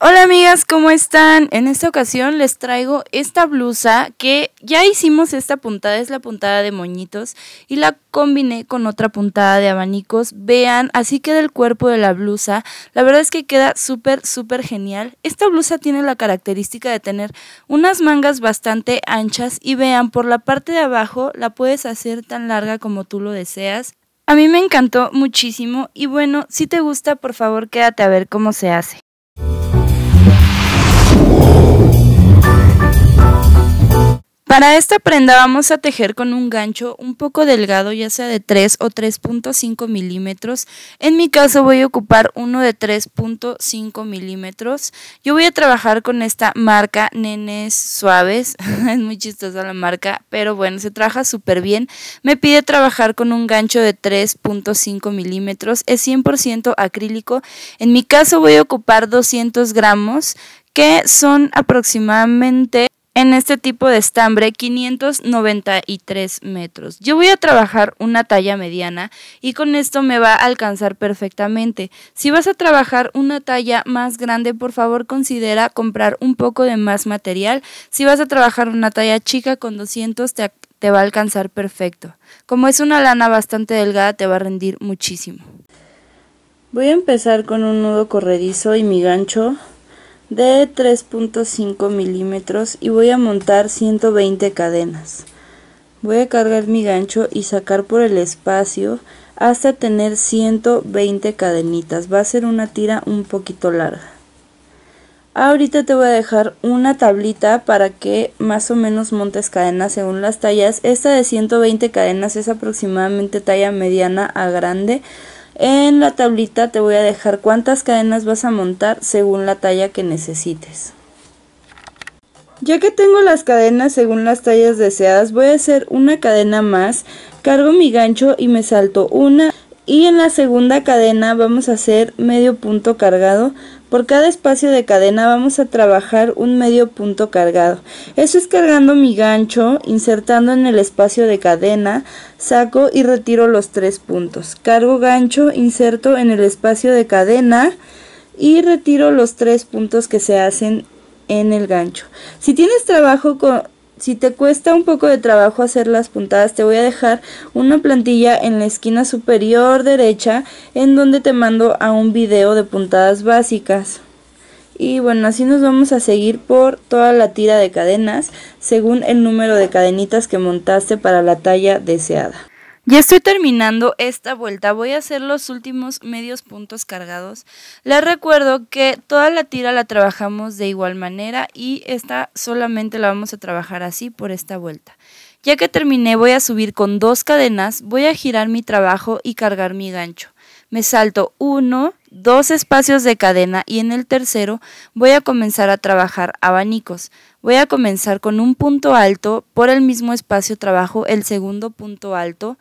Hola amigas, ¿cómo están? En esta ocasión les traigo esta blusa que ya hicimos esta puntada, es la puntada de moñitos y la combiné con otra puntada de abanicos. Vean, así queda el cuerpo de la blusa. La verdad es que queda súper, súper genial. Esta blusa tiene la característica de tener unas mangas bastante anchas y vean, por la parte de abajo la puedes hacer tan larga como tú lo deseas. A mí me encantó muchísimo y bueno, si te gusta, por favor quédate a ver cómo se hace. Para esta prenda vamos a tejer con un gancho un poco delgado, ya sea de 3 o 3.5 milímetros. En mi caso voy a ocupar uno de 3.5 milímetros. Yo voy a trabajar con esta marca Nenes Suaves. es muy chistosa la marca, pero bueno, se trabaja súper bien. Me pide trabajar con un gancho de 3.5 milímetros. Es 100% acrílico. En mi caso voy a ocupar 200 gramos, que son aproximadamente en este tipo de estambre 593 metros. Yo voy a trabajar una talla mediana y con esto me va a alcanzar perfectamente. Si vas a trabajar una talla más grande, por favor considera comprar un poco de más material. Si vas a trabajar una talla chica con 200 te, te va a alcanzar perfecto. Como es una lana bastante delgada te va a rendir muchísimo. Voy a empezar con un nudo corredizo y mi gancho de 3.5 milímetros y voy a montar 120 cadenas. Voy a cargar mi gancho y sacar por el espacio hasta tener 120 cadenitas. Va a ser una tira un poquito larga. Ahorita te voy a dejar una tablita para que más o menos montes cadenas según las tallas. Esta de 120 cadenas es aproximadamente talla mediana a grande. En la tablita te voy a dejar cuántas cadenas vas a montar según la talla que necesites. Ya que tengo las cadenas según las tallas deseadas, voy a hacer una cadena más, cargo mi gancho y me salto una y en la segunda cadena vamos a hacer medio punto cargado por cada espacio de cadena vamos a trabajar un medio punto cargado. Eso es cargando mi gancho, insertando en el espacio de cadena, saco y retiro los tres puntos. Cargo gancho, inserto en el espacio de cadena y retiro los tres puntos que se hacen en el gancho. Si tienes trabajo con si te cuesta un poco de trabajo hacer las puntadas, te voy a dejar una plantilla en la esquina superior derecha en donde te mando a un video de puntadas básicas. Y bueno, así nos vamos a seguir por toda la tira de cadenas según el número de cadenitas que montaste para la talla deseada. Ya estoy terminando esta vuelta, voy a hacer los últimos medios puntos cargados. Les recuerdo que toda la tira la trabajamos de igual manera y esta solamente la vamos a trabajar así por esta vuelta. Ya que terminé voy a subir con dos cadenas, voy a girar mi trabajo y cargar mi gancho me salto uno, dos espacios de cadena y en el tercero voy a comenzar a trabajar abanicos. Voy a comenzar con un punto alto, por el mismo espacio trabajo el segundo punto alto,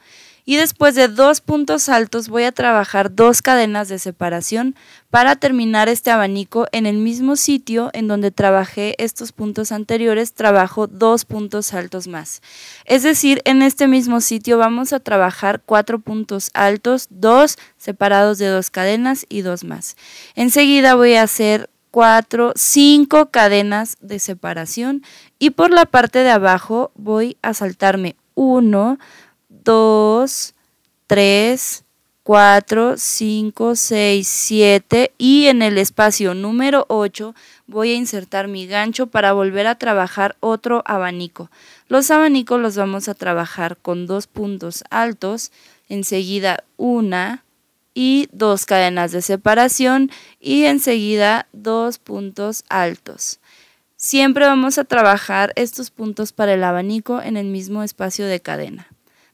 y después de dos puntos altos voy a trabajar dos cadenas de separación para terminar este abanico en el mismo sitio en donde trabajé estos puntos anteriores, trabajo dos puntos altos más. Es decir, en este mismo sitio vamos a trabajar cuatro puntos altos, dos separados de dos cadenas y dos más. Enseguida voy a hacer cuatro, cinco cadenas de separación y por la parte de abajo voy a saltarme uno, 2, 3, 4, 5, 6, 7 y en el espacio número 8 voy a insertar mi gancho para volver a trabajar otro abanico. Los abanicos los vamos a trabajar con dos puntos altos, enseguida una y dos cadenas de separación y enseguida dos puntos altos. Siempre vamos a trabajar estos puntos para el abanico en el mismo espacio de cadena.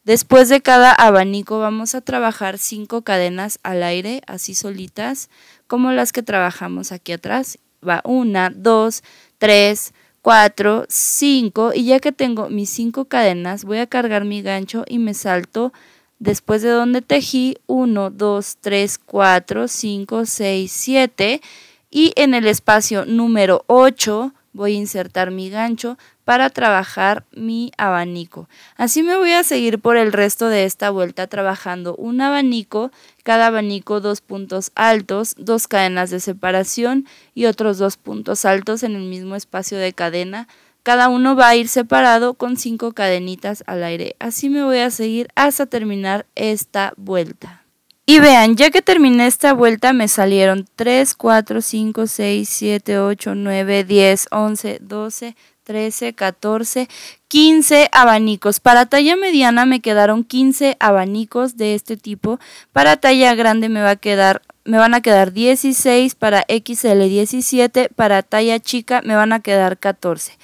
Después de cada abanico vamos a trabajar 5 cadenas al aire, así solitas, como las que trabajamos aquí atrás. Va 1, 2, 3, 4, 5 Y ya que tengo mis 5 cadenas, voy a cargar mi gancho y me salto después de donde tejí 1, 2, 3, 4, 5, 6, 7 y en el espacio número 8 voy a insertar mi gancho para trabajar mi abanico. Así me voy a seguir por el resto de esta vuelta trabajando un abanico, cada abanico dos puntos altos, dos cadenas de separación y otros dos puntos altos en el mismo espacio de cadena. Cada uno va a ir separado con cinco cadenitas al aire. Así me voy a seguir hasta terminar esta vuelta. Y vean, ya que terminé esta vuelta me salieron 3, 4, 5, 6, 7, 8, 9, 10, 11, 12, 13, 14, 15 abanicos. Para talla mediana me quedaron 15 abanicos de este tipo. Para talla grande me va a quedar me van a quedar 16, para XL 17, para talla chica me van a quedar 14.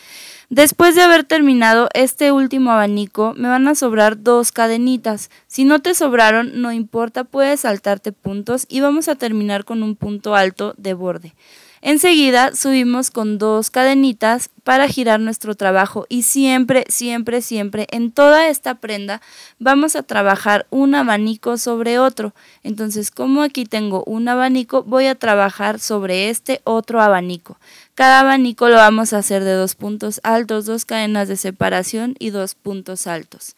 Después de haber terminado este último abanico, me van a sobrar dos cadenitas. Si no te sobraron, no importa, puedes saltarte puntos y vamos a terminar con un punto alto de borde. Enseguida subimos con dos cadenitas para girar nuestro trabajo y siempre, siempre, siempre en toda esta prenda vamos a trabajar un abanico sobre otro. Entonces como aquí tengo un abanico voy a trabajar sobre este otro abanico. Cada abanico lo vamos a hacer de dos puntos altos, dos cadenas de separación y dos puntos altos.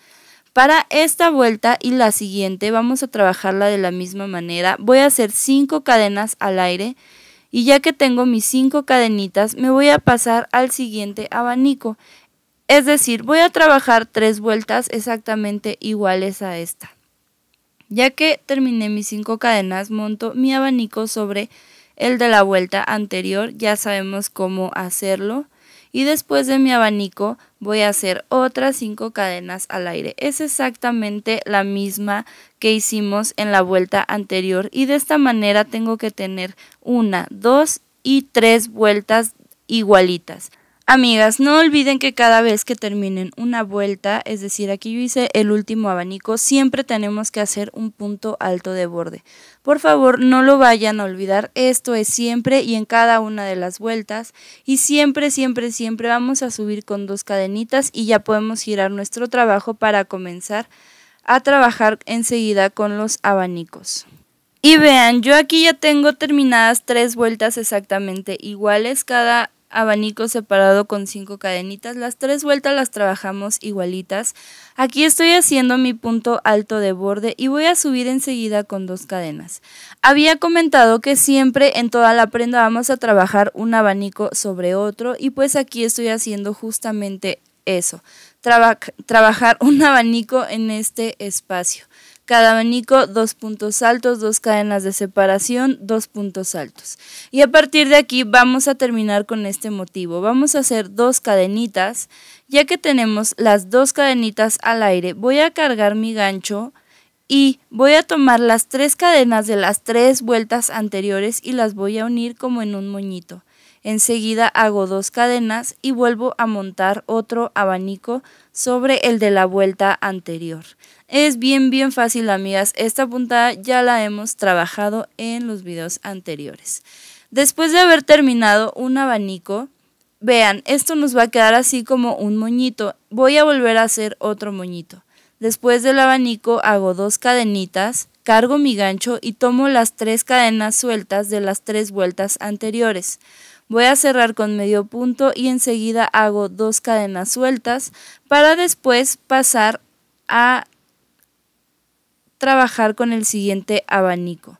Para esta vuelta y la siguiente vamos a trabajarla de la misma manera. Voy a hacer cinco cadenas al aire y ya que tengo mis cinco cadenitas, me voy a pasar al siguiente abanico. Es decir, voy a trabajar tres vueltas exactamente iguales a esta. Ya que terminé mis cinco cadenas, monto mi abanico sobre el de la vuelta anterior. Ya sabemos cómo hacerlo y después de mi abanico voy a hacer otras cinco cadenas al aire. Es exactamente la misma que hicimos en la vuelta anterior y de esta manera tengo que tener una, dos y tres vueltas igualitas. Amigas, no olviden que cada vez que terminen una vuelta, es decir, aquí yo hice el último abanico, siempre tenemos que hacer un punto alto de borde. Por favor, no lo vayan a olvidar, esto es siempre y en cada una de las vueltas. Y siempre, siempre, siempre vamos a subir con dos cadenitas y ya podemos girar nuestro trabajo para comenzar a trabajar enseguida con los abanicos. Y vean, yo aquí ya tengo terminadas tres vueltas exactamente iguales, cada abanico separado con cinco cadenitas. Las tres vueltas las trabajamos igualitas. Aquí estoy haciendo mi punto alto de borde y voy a subir enseguida con dos cadenas. Había comentado que siempre en toda la prenda vamos a trabajar un abanico sobre otro y pues aquí estoy haciendo justamente eso, trabajar un abanico en este espacio cada abanico dos puntos altos, dos cadenas de separación, dos puntos altos. Y a partir de aquí vamos a terminar con este motivo. Vamos a hacer dos cadenitas. Ya que tenemos las dos cadenitas al aire, voy a cargar mi gancho y voy a tomar las tres cadenas de las tres vueltas anteriores y las voy a unir como en un moñito. Enseguida hago dos cadenas y vuelvo a montar otro abanico sobre el de la vuelta anterior. Es bien bien fácil amigas, esta puntada ya la hemos trabajado en los videos anteriores. Después de haber terminado un abanico, vean, esto nos va a quedar así como un moñito. Voy a volver a hacer otro moñito. Después del abanico hago dos cadenitas, cargo mi gancho y tomo las tres cadenas sueltas de las tres vueltas anteriores. Voy a cerrar con medio punto y enseguida hago dos cadenas sueltas para después pasar a trabajar con el siguiente abanico.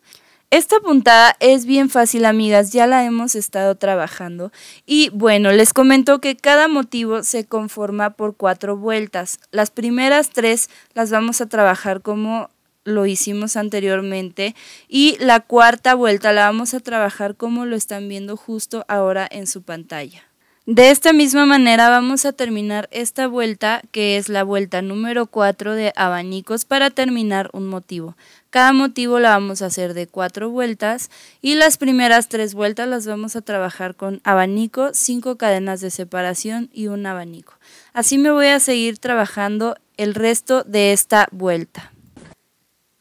Esta puntada es bien fácil, amigas, ya la hemos estado trabajando. Y bueno, les comento que cada motivo se conforma por cuatro vueltas. Las primeras tres las vamos a trabajar como lo hicimos anteriormente. Y la cuarta vuelta la vamos a trabajar como lo están viendo justo ahora en su pantalla. De esta misma manera vamos a terminar esta vuelta, que es la vuelta número 4 de abanicos para terminar un motivo. Cada motivo la vamos a hacer de 4 vueltas y las primeras 3 vueltas las vamos a trabajar con abanico, 5 cadenas de separación y un abanico. Así me voy a seguir trabajando el resto de esta vuelta.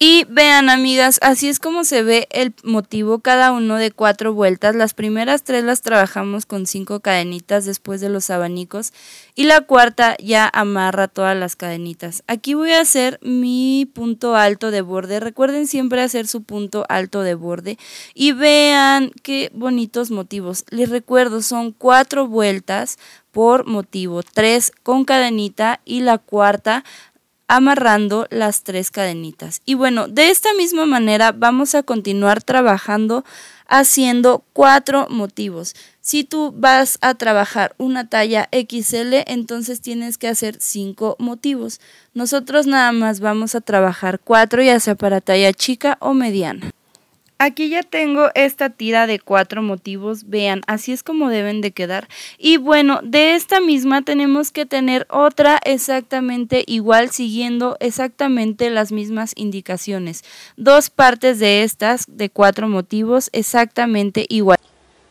Y vean amigas, así es como se ve el motivo cada uno de cuatro vueltas. Las primeras tres las trabajamos con cinco cadenitas después de los abanicos y la cuarta ya amarra todas las cadenitas. Aquí voy a hacer mi punto alto de borde. Recuerden siempre hacer su punto alto de borde y vean qué bonitos motivos. Les recuerdo, son cuatro vueltas por motivo, tres con cadenita y la cuarta amarrando las tres cadenitas. Y bueno, de esta misma manera vamos a continuar trabajando haciendo cuatro motivos. Si tú vas a trabajar una talla XL, entonces tienes que hacer cinco motivos. Nosotros nada más vamos a trabajar cuatro, ya sea para talla chica o mediana. Aquí ya tengo esta tira de cuatro motivos, vean, así es como deben de quedar. Y bueno, de esta misma tenemos que tener otra exactamente igual, siguiendo exactamente las mismas indicaciones. Dos partes de estas, de cuatro motivos, exactamente igual.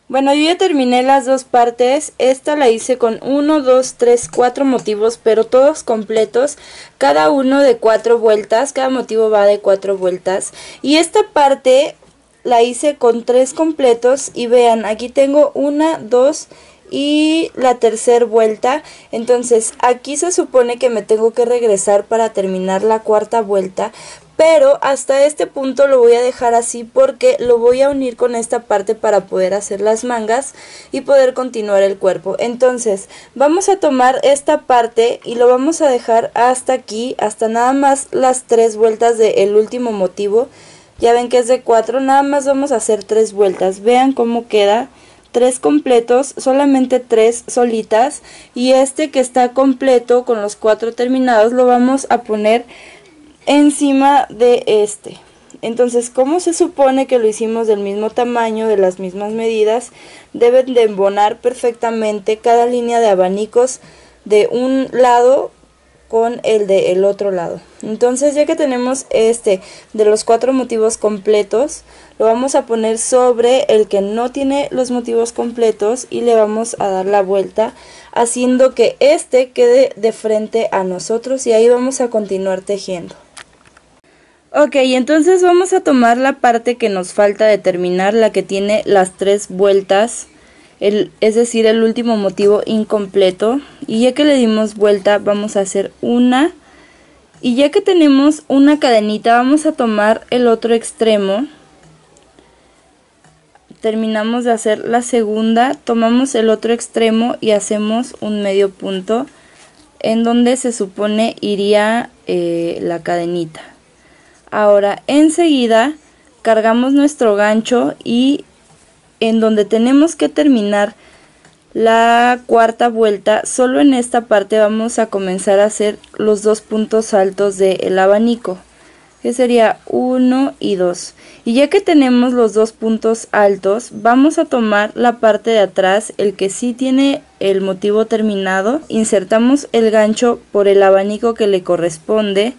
Bueno, yo ya terminé las dos partes, esta la hice con 1, 2, 3, 4 motivos, pero todos completos, cada uno de 4 vueltas, cada motivo va de 4 vueltas. Y esta parte la hice con tres completos y vean, aquí tengo una, dos y la tercera vuelta. Entonces aquí se supone que me tengo que regresar para terminar la cuarta vuelta, pero hasta este punto lo voy a dejar así porque lo voy a unir con esta parte para poder hacer las mangas y poder continuar el cuerpo. Entonces vamos a tomar esta parte y lo vamos a dejar hasta aquí, hasta nada más las tres vueltas del el último motivo. Ya ven que es de 4, nada más vamos a hacer 3 vueltas. Vean cómo queda. 3 completos, solamente 3 solitas. Y este que está completo con los 4 terminados lo vamos a poner encima de este. Entonces, como se supone que lo hicimos del mismo tamaño, de las mismas medidas, deben de embonar perfectamente cada línea de abanicos de un lado con el del otro lado. Entonces ya que tenemos este de los cuatro motivos completos, lo vamos a poner sobre el que no tiene los motivos completos y le vamos a dar la vuelta haciendo que este quede de frente a nosotros y ahí vamos a continuar tejiendo. Ok, entonces vamos a tomar la parte que nos falta de terminar, la que tiene las tres vueltas el, es decir, el último motivo incompleto. Y ya que le dimos vuelta, vamos a hacer una. Y ya que tenemos una cadenita, vamos a tomar el otro extremo. Terminamos de hacer la segunda, tomamos el otro extremo y hacemos un medio punto en donde se supone iría eh, la cadenita. Ahora enseguida cargamos nuestro gancho y en donde tenemos que terminar la cuarta vuelta, solo en esta parte vamos a comenzar a hacer los dos puntos altos del abanico, que sería 1 y 2. Y ya que tenemos los dos puntos altos, vamos a tomar la parte de atrás, el que sí tiene el motivo terminado, insertamos el gancho por el abanico que le corresponde,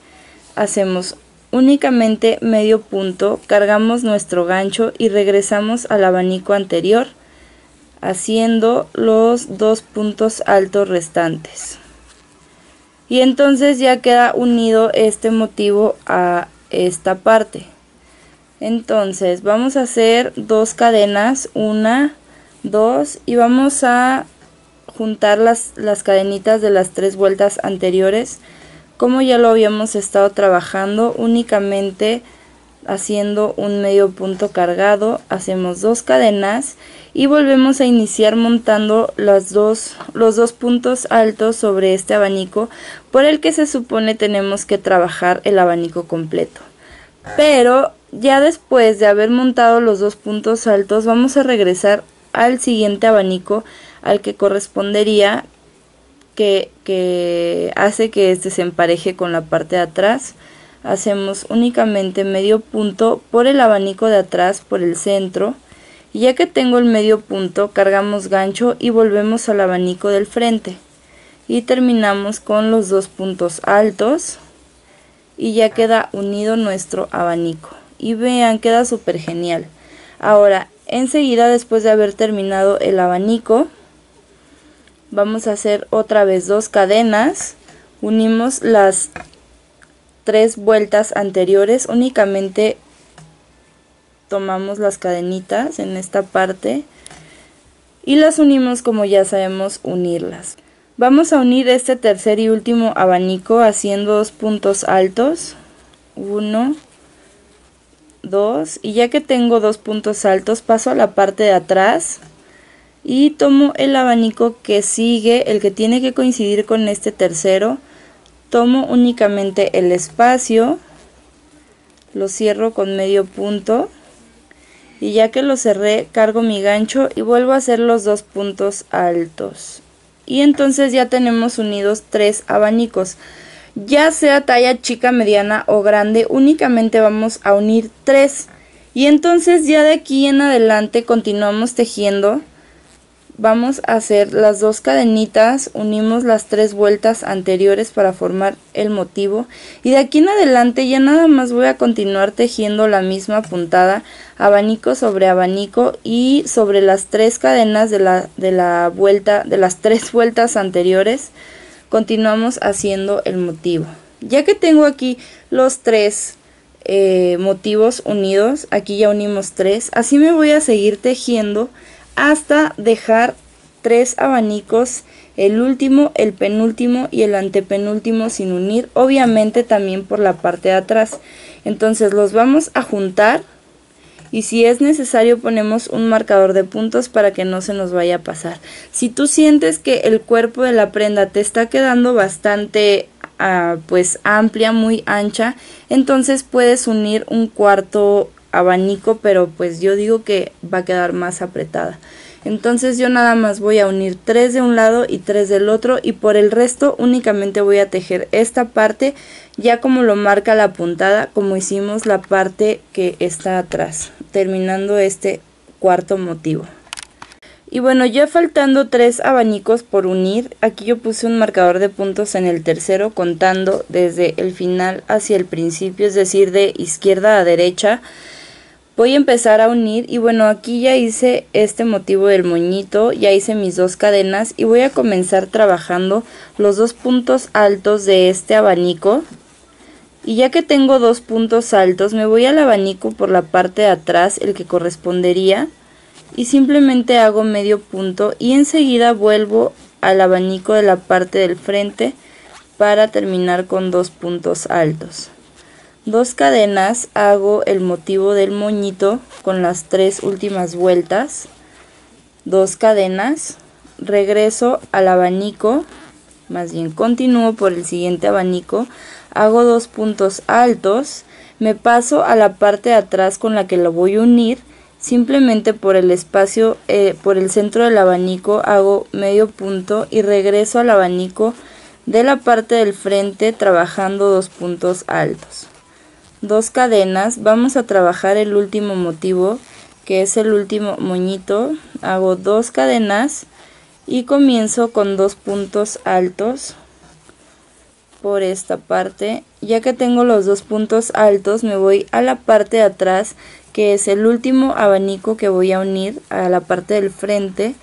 hacemos Únicamente medio punto, cargamos nuestro gancho y regresamos al abanico anterior, haciendo los dos puntos altos restantes. Y entonces ya queda unido este motivo a esta parte. Entonces vamos a hacer dos cadenas, una, dos y vamos a juntar las, las cadenitas de las tres vueltas anteriores como ya lo habíamos estado trabajando únicamente haciendo un medio punto cargado hacemos dos cadenas y volvemos a iniciar montando dos, los dos puntos altos sobre este abanico por el que se supone tenemos que trabajar el abanico completo pero ya después de haber montado los dos puntos altos vamos a regresar al siguiente abanico al que correspondería que, hace que este se empareje con la parte de atrás. Hacemos únicamente medio punto por el abanico de atrás, por el centro. Y ya que tengo el medio punto, cargamos gancho y volvemos al abanico del frente. Y terminamos con los dos puntos altos. Y ya queda unido nuestro abanico. Y vean, queda súper genial. Ahora, enseguida después de haber terminado el abanico, vamos a hacer otra vez dos cadenas unimos las tres vueltas anteriores únicamente tomamos las cadenitas en esta parte y las unimos como ya sabemos unirlas vamos a unir este tercer y último abanico haciendo dos puntos altos uno dos y ya que tengo dos puntos altos paso a la parte de atrás y tomo el abanico que sigue, el que tiene que coincidir con este tercero, tomo únicamente el espacio, lo cierro con medio punto y ya que lo cerré cargo mi gancho y vuelvo a hacer los dos puntos altos y entonces ya tenemos unidos tres abanicos ya sea talla chica, mediana o grande únicamente vamos a unir tres y entonces ya de aquí en adelante continuamos tejiendo Vamos a hacer las dos cadenitas, unimos las tres vueltas anteriores para formar el motivo y de aquí en adelante ya nada más voy a continuar tejiendo la misma puntada abanico sobre abanico y sobre las tres cadenas de la, vuelta, de las tres vueltas anteriores continuamos haciendo el motivo. Ya que tengo aquí los tres eh, motivos unidos, aquí ya unimos tres, así me voy a seguir tejiendo hasta dejar tres abanicos, el último, el penúltimo y el antepenúltimo sin unir, obviamente también por la parte de atrás. Entonces los vamos a juntar y si es necesario ponemos un marcador de puntos para que no se nos vaya a pasar. Si tú sientes que el cuerpo de la prenda te está quedando bastante ah, pues amplia, muy ancha, entonces puedes unir un cuarto abanico, pero pues yo digo que va a quedar más apretada. Entonces yo nada más voy a unir tres de un lado y tres del otro y por el resto únicamente voy a tejer esta parte ya como lo marca la puntada como hicimos la parte que está atrás terminando este cuarto motivo. Y bueno, ya faltando tres abanicos por unir, aquí yo puse un marcador de puntos en el tercero contando desde el final hacia el principio, es decir, de izquierda a derecha voy a empezar a unir y bueno aquí ya hice este motivo del moñito ya hice mis dos cadenas y voy a comenzar trabajando los dos puntos altos de este abanico y ya que tengo dos puntos altos me voy al abanico por la parte de atrás el que correspondería y simplemente hago medio punto y enseguida vuelvo al abanico de la parte del frente para terminar con dos puntos altos Dos cadenas hago el motivo del moñito con las tres últimas vueltas. Dos cadenas. Regreso al abanico. Más bien continúo por el siguiente abanico. Hago dos puntos altos. Me paso a la parte de atrás con la que lo voy a unir. Simplemente por el espacio, eh, por el centro del abanico hago medio punto y regreso al abanico de la parte del frente trabajando dos puntos altos dos cadenas vamos a trabajar el último motivo que es el último moñito hago dos cadenas y comienzo con dos puntos altos por esta parte ya que tengo los dos puntos altos me voy a la parte de atrás que es el último abanico que voy a unir a la parte del frente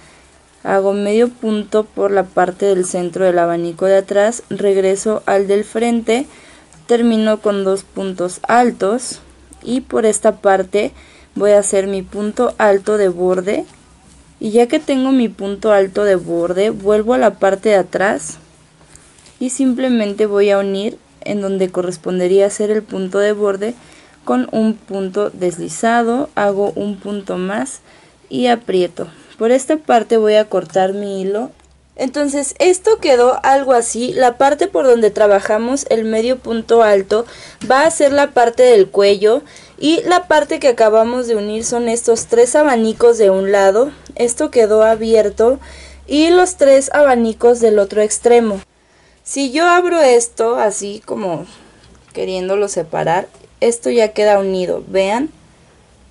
hago medio punto por la parte del centro del abanico de atrás regreso al del frente termino con dos puntos altos y por esta parte voy a hacer mi punto alto de borde y ya que tengo mi punto alto de borde vuelvo a la parte de atrás y simplemente voy a unir en donde correspondería hacer el punto de borde con un punto deslizado hago un punto más y aprieto por esta parte voy a cortar mi hilo entonces, esto quedó algo así. La parte por donde trabajamos el medio punto alto va a ser la parte del cuello y la parte que acabamos de unir son estos tres abanicos de un lado. Esto quedó abierto y los tres abanicos del otro extremo. Si yo abro esto así como queriéndolo separar, esto ya queda unido. Vean,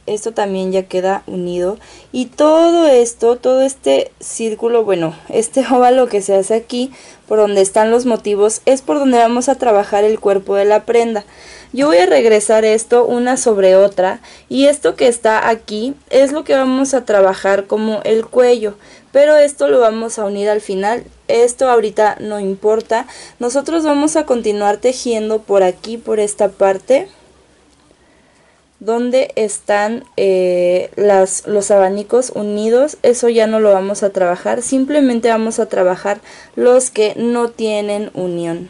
esto también ya queda unido y todo esto, todo este círculo, bueno, este óvalo que se hace aquí, por donde están los motivos, es por donde vamos a trabajar el cuerpo de la prenda. Yo voy a regresar esto una sobre otra y esto que está aquí es lo que vamos a trabajar como el cuello, pero esto lo vamos a unir al final, esto ahorita no importa, nosotros vamos a continuar tejiendo por aquí, por esta parte dónde están eh, los abanicos unidos, eso ya no lo vamos a trabajar, simplemente vamos a trabajar los que no tienen unión.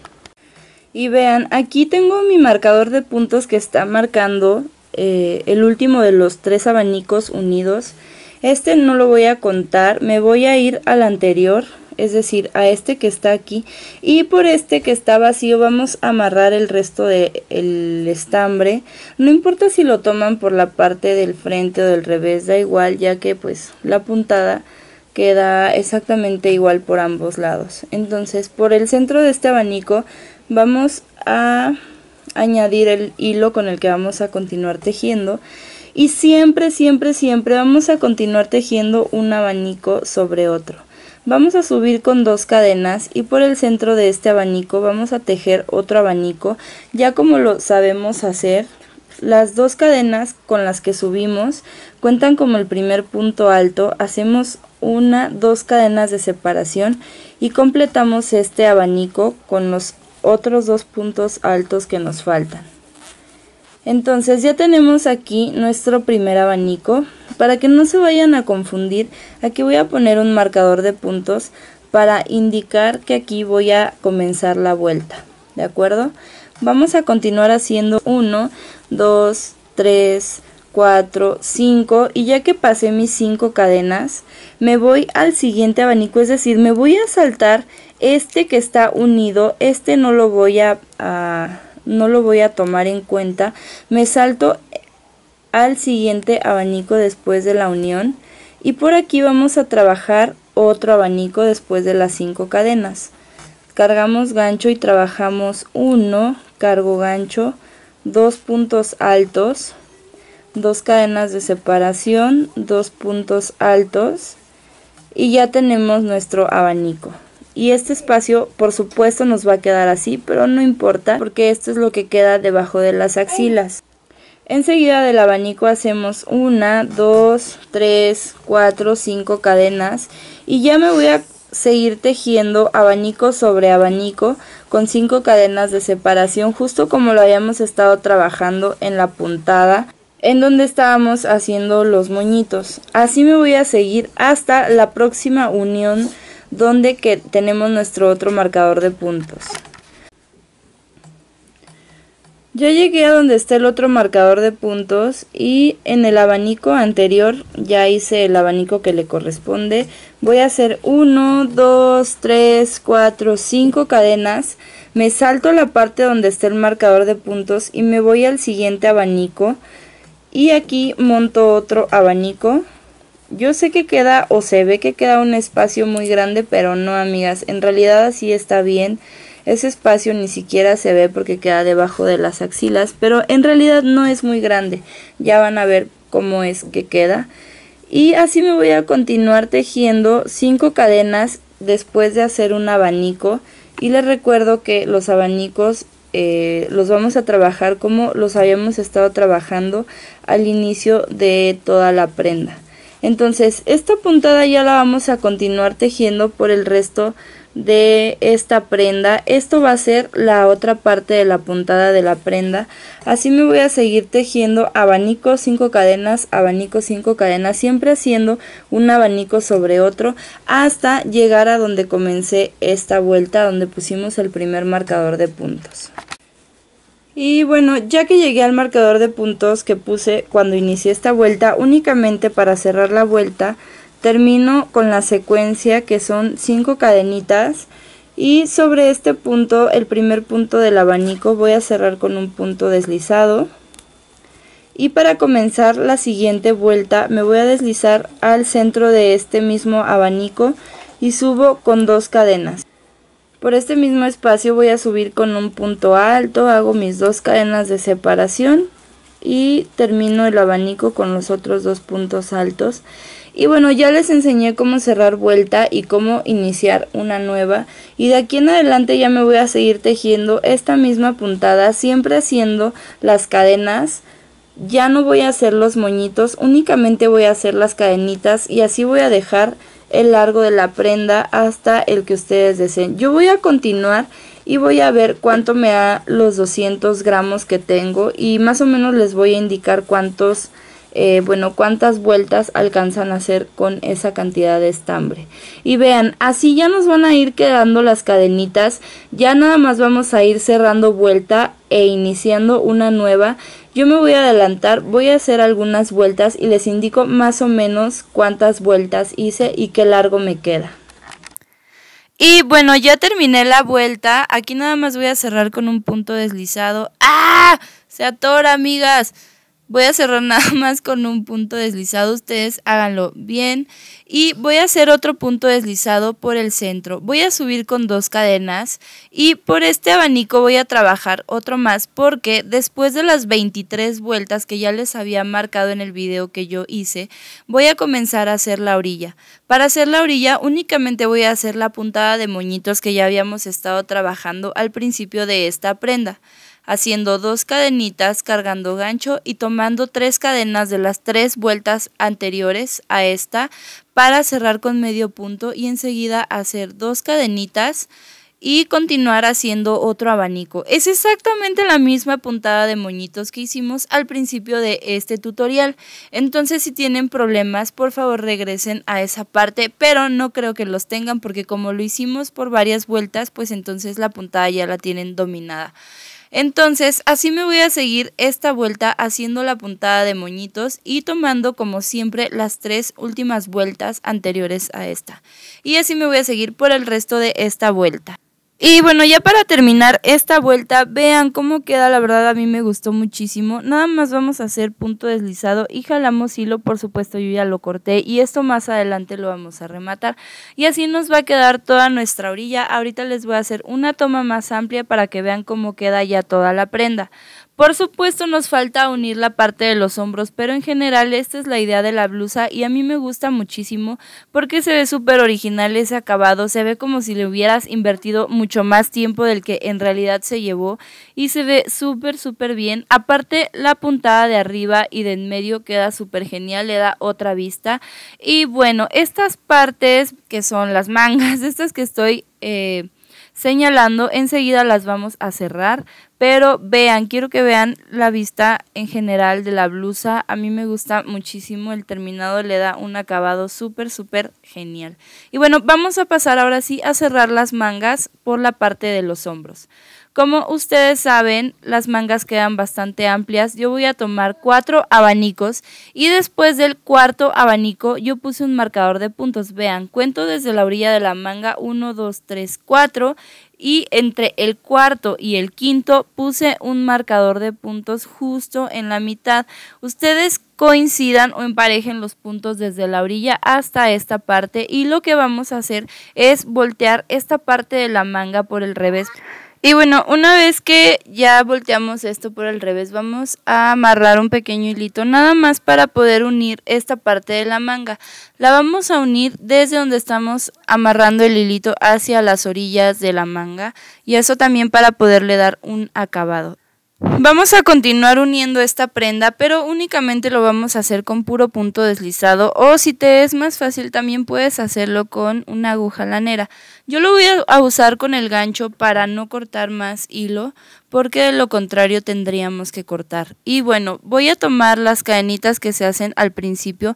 Y vean, aquí tengo mi marcador de puntos que está marcando eh, el último de los tres abanicos unidos. Este no lo voy a contar, me voy a ir al anterior es decir, a este que está aquí, y por este que está vacío vamos a amarrar el resto del estambre, no importa si lo toman por la parte del frente o del revés, da igual, ya que pues la puntada queda exactamente igual por ambos lados. Entonces, por el centro de este abanico vamos a añadir el hilo con el que vamos a continuar tejiendo y siempre, siempre, siempre vamos a continuar tejiendo un abanico sobre otro. Vamos a subir con dos cadenas y por el centro de este abanico vamos a tejer otro abanico, ya como lo sabemos hacer. Las dos cadenas con las que subimos cuentan como el primer punto alto, hacemos una, dos cadenas de separación y completamos este abanico con los otros dos puntos altos que nos faltan. Entonces ya tenemos aquí nuestro primer abanico. Para que no se vayan a confundir, aquí voy a poner un marcador de puntos para indicar que aquí voy a comenzar la vuelta. ¿De acuerdo? Vamos a continuar haciendo 1, 2, 3, 4, 5 y ya que pasé mis 5 cadenas me voy al siguiente abanico, es decir, me voy a saltar este que está unido, este no lo voy a, a no lo voy a tomar en cuenta. Me salto al siguiente abanico después de la unión y por aquí vamos a trabajar otro abanico después de las cinco cadenas. Cargamos gancho y trabajamos uno, cargo gancho, dos puntos altos, dos cadenas de separación, dos puntos altos y ya tenemos nuestro abanico y este espacio por supuesto nos va a quedar así, pero no importa porque esto es lo que queda debajo de las axilas. Enseguida del abanico hacemos una, dos, tres, cuatro, cinco cadenas y ya me voy a seguir tejiendo abanico sobre abanico con cinco cadenas de separación justo como lo habíamos estado trabajando en la puntada en donde estábamos haciendo los moñitos. Así me voy a seguir hasta la próxima unión donde que tenemos nuestro otro marcador de puntos. Yo llegué a donde está el otro marcador de puntos y en el abanico anterior ya hice el abanico que le corresponde. Voy a hacer 1, 2, 3, 4, 5 cadenas. Me salto la parte donde está el marcador de puntos y me voy al siguiente abanico. Y aquí monto otro abanico. Yo sé que queda o se ve que queda un espacio muy grande, pero no, amigas, en realidad así está bien. Ese espacio ni siquiera se ve porque queda debajo de las axilas, pero en realidad no es muy grande. Ya van a ver cómo es que queda. Y así me voy a continuar tejiendo 5 cadenas después de hacer un abanico. Y les recuerdo que los abanicos eh, los vamos a trabajar como los habíamos estado trabajando al inicio de toda la prenda. Entonces, esta puntada ya la vamos a continuar tejiendo por el resto de esta prenda. Esto va a ser la otra parte de la puntada de la prenda. Así me voy a seguir tejiendo abanico 5 cadenas, abanico 5 cadenas, siempre haciendo un abanico sobre otro hasta llegar a donde comencé esta vuelta donde pusimos el primer marcador de puntos. Y bueno, ya que llegué al marcador de puntos que puse cuando inicié esta vuelta, únicamente para cerrar la vuelta, termino con la secuencia que son 5 cadenitas y sobre este punto, el primer punto del abanico, voy a cerrar con un punto deslizado. Y para comenzar la siguiente vuelta me voy a deslizar al centro de este mismo abanico y subo con dos cadenas. Por este mismo espacio voy a subir con un punto alto, hago mis dos cadenas de separación y termino el abanico con los otros dos puntos altos. Y bueno, ya les enseñé cómo cerrar vuelta y cómo iniciar una nueva. Y de aquí en adelante ya me voy a seguir tejiendo esta misma puntada, siempre haciendo las cadenas. Ya no voy a hacer los moñitos, únicamente voy a hacer las cadenitas y así voy a dejar el largo de la prenda hasta el que ustedes deseen. Yo voy a continuar y voy a ver cuánto me da los 200 gramos que tengo y más o menos les voy a indicar cuántos eh, bueno, cuántas vueltas alcanzan a hacer con esa cantidad de estambre. Y vean, así ya nos van a ir quedando las cadenitas, ya nada más vamos a ir cerrando vuelta e iniciando una nueva. Yo me voy a adelantar, voy a hacer algunas vueltas y les indico más o menos cuántas vueltas hice y qué largo me queda. Y bueno, ya terminé la vuelta. Aquí nada más voy a cerrar con un punto deslizado. ¡Ah! Se atora, amigas. Voy a cerrar nada más con un punto deslizado, ustedes háganlo bien. Y voy a hacer otro punto deslizado por el centro. Voy a subir con dos cadenas y por este abanico voy a trabajar otro más porque después de las 23 vueltas que ya les había marcado en el video que yo hice, voy a comenzar a hacer la orilla. Para hacer la orilla únicamente voy a hacer la puntada de moñitos que ya habíamos estado trabajando al principio de esta prenda haciendo dos cadenitas, cargando gancho y tomando tres cadenas de las tres vueltas anteriores a esta para cerrar con medio punto y enseguida hacer dos cadenitas y continuar haciendo otro abanico. Es exactamente la misma puntada de moñitos que hicimos al principio de este tutorial. Entonces si tienen problemas por favor regresen a esa parte, pero no creo que los tengan porque como lo hicimos por varias vueltas, pues entonces la puntada ya la tienen dominada. Entonces, así me voy a seguir esta vuelta haciendo la puntada de moñitos y tomando como siempre las tres últimas vueltas anteriores a esta. Y así me voy a seguir por el resto de esta vuelta. Y bueno, ya para terminar esta vuelta, vean cómo queda, la verdad a mí me gustó muchísimo. Nada más vamos a hacer punto deslizado y jalamos hilo, por supuesto yo ya lo corté y esto más adelante lo vamos a rematar. Y así nos va a quedar toda nuestra orilla. Ahorita les voy a hacer una toma más amplia para que vean cómo queda ya toda la prenda. Por supuesto nos falta unir la parte de los hombros, pero en general esta es la idea de la blusa y a mí me gusta muchísimo porque se ve súper original ese acabado, se ve como si le hubieras invertido mucho más tiempo del que en realidad se llevó y se ve súper súper bien. Aparte la puntada de arriba y de en medio queda súper genial, le da otra vista. Y bueno, estas partes que son las mangas, estas que estoy... Eh, señalando, enseguida las vamos a cerrar, pero vean, quiero que vean la vista en general de la blusa, a mí me gusta muchísimo, el terminado le da un acabado súper, súper genial. Y bueno, vamos a pasar ahora sí a cerrar las mangas por la parte de los hombros. Como ustedes saben, las mangas quedan bastante amplias. Yo voy a tomar cuatro abanicos y después del cuarto abanico yo puse un marcador de puntos. Vean, cuento desde la orilla de la manga 1, 2, 3, 4 y entre el cuarto y el quinto puse un marcador de puntos justo en la mitad. Ustedes coincidan o emparejen los puntos desde la orilla hasta esta parte y lo que vamos a hacer es voltear esta parte de la manga por el revés. Y bueno, una vez que ya volteamos esto por el revés, vamos a amarrar un pequeño hilito nada más para poder unir esta parte de la manga. La vamos a unir desde donde estamos amarrando el hilito hacia las orillas de la manga y eso también para poderle dar un acabado. Vamos a continuar uniendo esta prenda, pero únicamente lo vamos a hacer con puro punto deslizado o si te es más fácil también puedes hacerlo con una aguja lanera. Yo lo voy a usar con el gancho para no cortar más hilo porque de lo contrario tendríamos que cortar. Y bueno, voy a tomar las cadenitas que se hacen al principio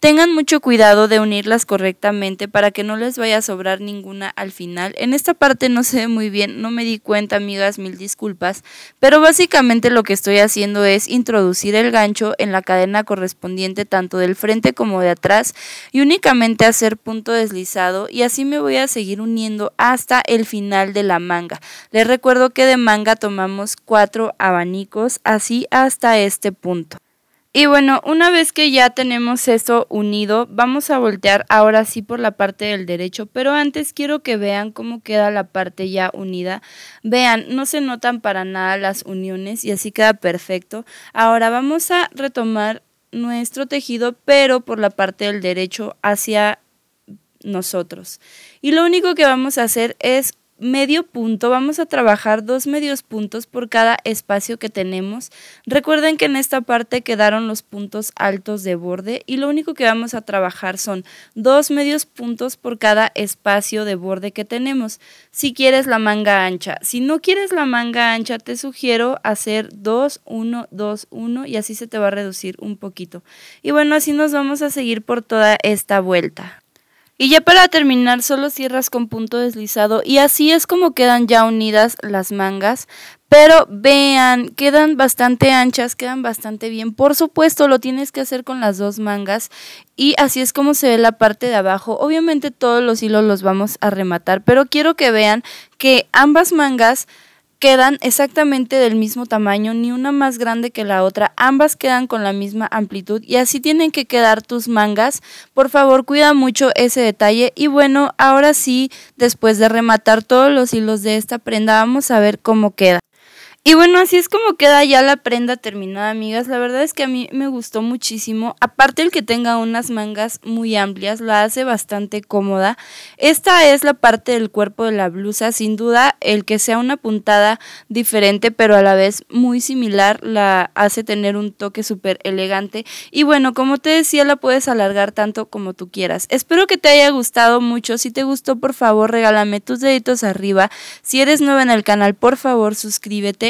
Tengan mucho cuidado de unirlas correctamente para que no les vaya a sobrar ninguna al final. En esta parte no se ve muy bien, no me di cuenta, amigas, mil disculpas, pero básicamente lo que estoy haciendo es introducir el gancho en la cadena correspondiente tanto del frente como de atrás y únicamente hacer punto deslizado y así me voy a seguir uniendo hasta el final de la manga. Les recuerdo que de manga tomamos cuatro abanicos, así hasta este punto. Y bueno, una vez que ya tenemos esto unido, vamos a voltear ahora sí por la parte del derecho, pero antes quiero que vean cómo queda la parte ya unida. Vean, no se notan para nada las uniones y así queda perfecto. Ahora vamos a retomar nuestro tejido, pero por la parte del derecho hacia nosotros. Y lo único que vamos a hacer es medio punto, vamos a trabajar dos medios puntos por cada espacio que tenemos. Recuerden que en esta parte quedaron los puntos altos de borde y lo único que vamos a trabajar son dos medios puntos por cada espacio de borde que tenemos. Si quieres la manga ancha, si no quieres la manga ancha, te sugiero hacer 2, uno dos 1 y así se te va a reducir un poquito. Y bueno, así nos vamos a seguir por toda esta vuelta. Y ya para terminar, solo cierras con punto deslizado y así es como quedan ya unidas las mangas. Pero vean, quedan bastante anchas, quedan bastante bien. Por supuesto, lo tienes que hacer con las dos mangas y así es como se ve la parte de abajo. Obviamente todos los hilos los vamos a rematar, pero quiero que vean que ambas mangas quedan exactamente del mismo tamaño, ni una más grande que la otra, ambas quedan con la misma amplitud y así tienen que quedar tus mangas. Por favor, cuida mucho ese detalle y bueno, ahora sí, después de rematar todos los hilos de esta prenda, vamos a ver cómo queda. Y bueno, así es como queda ya la prenda terminada, amigas. La verdad es que a mí me gustó muchísimo. Aparte el que tenga unas mangas muy amplias, lo hace bastante cómoda. Esta es la parte del cuerpo de la blusa. Sin duda, el que sea una puntada diferente, pero a la vez muy similar, la hace tener un toque súper elegante. Y bueno, como te decía, la puedes alargar tanto como tú quieras. Espero que te haya gustado mucho. Si te gustó, por favor, regálame tus deditos arriba. Si eres nueva en el canal, por favor, suscríbete